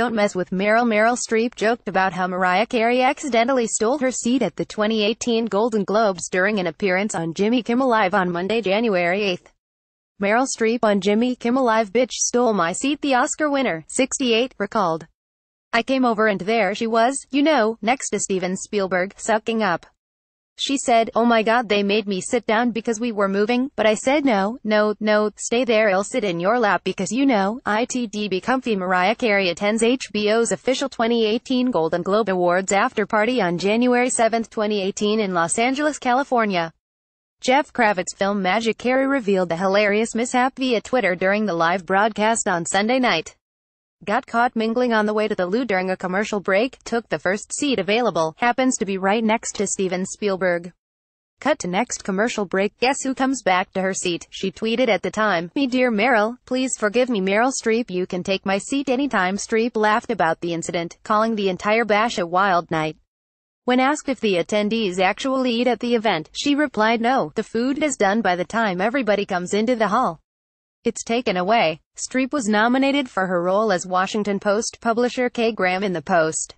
Don't Mess With Meryl Meryl Streep joked about how Mariah Carey accidentally stole her seat at the 2018 Golden Globes during an appearance on Jimmy Kimmel Live on Monday, January 8. Meryl Streep on Jimmy Kimmel Live Bitch Stole My Seat The Oscar winner, 68, recalled. I came over and there she was, you know, next to Steven Spielberg, sucking up. She said, oh my god they made me sit down because we were moving, but I said no, no, no, stay there I'll sit in your lap because you know, ITD be comfy Mariah Carey attends HBO's official 2018 Golden Globe Awards after party on January 7, 2018 in Los Angeles, California. Jeff Kravitz's film Magic Carey revealed the hilarious mishap via Twitter during the live broadcast on Sunday night got caught mingling on the way to the loo during a commercial break, took the first seat available, happens to be right next to Steven Spielberg. Cut to next commercial break, guess who comes back to her seat? She tweeted at the time, Me dear Meryl, please forgive me Meryl Streep you can take my seat anytime Streep laughed about the incident, calling the entire bash a wild night. When asked if the attendees actually eat at the event, she replied no, the food is done by the time everybody comes into the hall. It's Taken Away. Streep was nominated for her role as Washington Post publisher Kay Graham in The Post.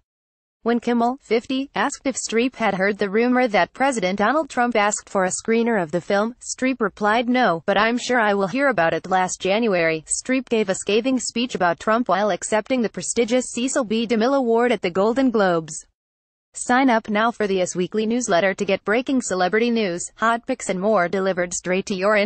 When Kimmel, 50, asked if Streep had heard the rumor that President Donald Trump asked for a screener of the film, Streep replied no, but I'm sure I will hear about it last January. Streep gave a scathing speech about Trump while accepting the prestigious Cecil B. DeMille Award at the Golden Globes. Sign up now for the Us Weekly newsletter to get breaking celebrity news, hot picks and more delivered straight to your inbox.